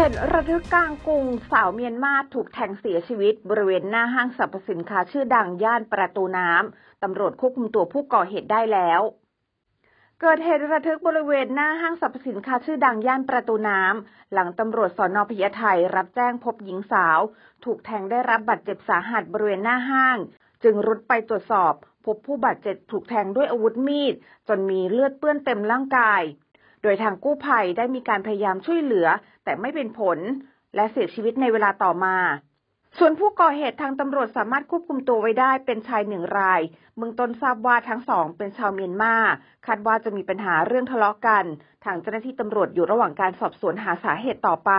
เหตุระทึกกลางกรุงสาวเมียนมาถูกแทงเสียชีวิต บริเวณหน้าห้างสรรพสินค้าชื่อดังย่านประตูน้ำตำรวจควบคุมตัวผู้ก่อเหตุได้แล้ว เกิดเหตุระทึกบริเวณหน้าห้างสรรพสินค้าชื่อดังย่านประตูน้ำหลังตำรวจสอนอพิาไทรับแจ้งพบหญิงสาว ถูกแทงได้รับบาดเจ็บสาหัสบริเวณหน้าห้าง จึงรุดไปตรวจสอบ พบผู้บาดเจ็บถูกแทงด้วยอาวุธมีดจนมีเลือดเปื้อนเต็มร่างกายโดยทางกู้ภัยได้มีการพยายามช่วยเหลือแต่ไม่เป็นผลและเสียชีวิตในเวลาต่อมา ส่วนผู้ก่อเหตุทางตำรวจสามารถควบคุมตัวไว้ได้เป็นชายหนึ่งรายเมืองต้นทราบว่าทั้งสองเป็นชาวเมียนมาคาดว่าจะมีปัญหาเรื่องทะเลาะกกัน ทางเจ้าหน้าที่ตำรวจอยู่ระหว่างการสอบสวนหาสาเหตุต่อไป